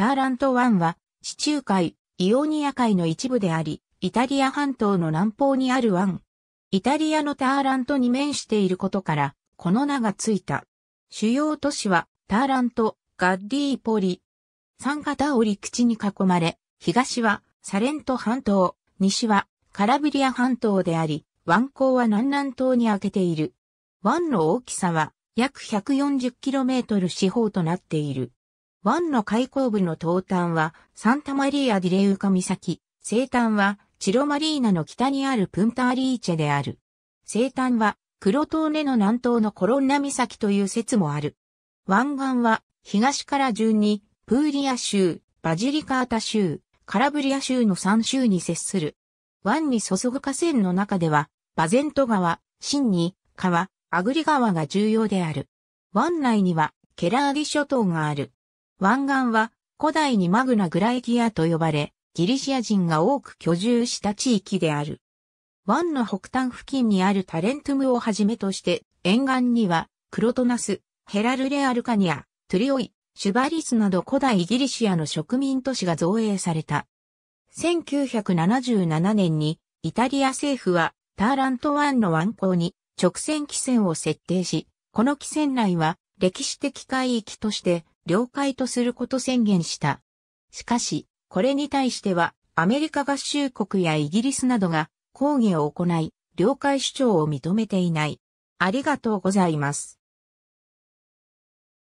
ターラント湾は、地中海、イオニア海の一部であり、イタリア半島の南方にある湾。イタリアのターラントに面していることから、この名がついた。主要都市は、ターラント、ガッディーポリ。三方折陸口に囲まれ、東はサレント半島、西はカラブリア半島であり、湾口は南南東に開けている。湾の大きさは約 140km 四方となっている。湾の開口部の東端はサンタマリア・ディレウカ岬、西端はチロマリーナの北にあるプンターリーチェである。西端は黒トーネの南東のコロンナ岬という説もある。湾岸は東から順にプーリア州、バジリカータ州、カラブリア州の3州に接する。湾に注ぐ河川の中ではバゼント川、シンニ川、アグリ川が重要である。湾内にはケラーディ諸島がある。湾岸は古代にマグナ・グライギアと呼ばれ、ギリシア人が多く居住した地域である。湾の北端付近にあるタレントムをはじめとして、沿岸には、クロトナス、ヘラルレ・アルカニア、トゥリオイ、シュバリスなど古代ギリシアの植民都市が造営された。1977年に、イタリア政府は、ターラント湾の湾口に直線汽船を設定し、この汽船内は歴史的海域として了解とすること宣言した。しかし、これに対しては、アメリカ合衆国やイギリスなどが抗議を行い、了解主張を認めていない。ありがとうございます。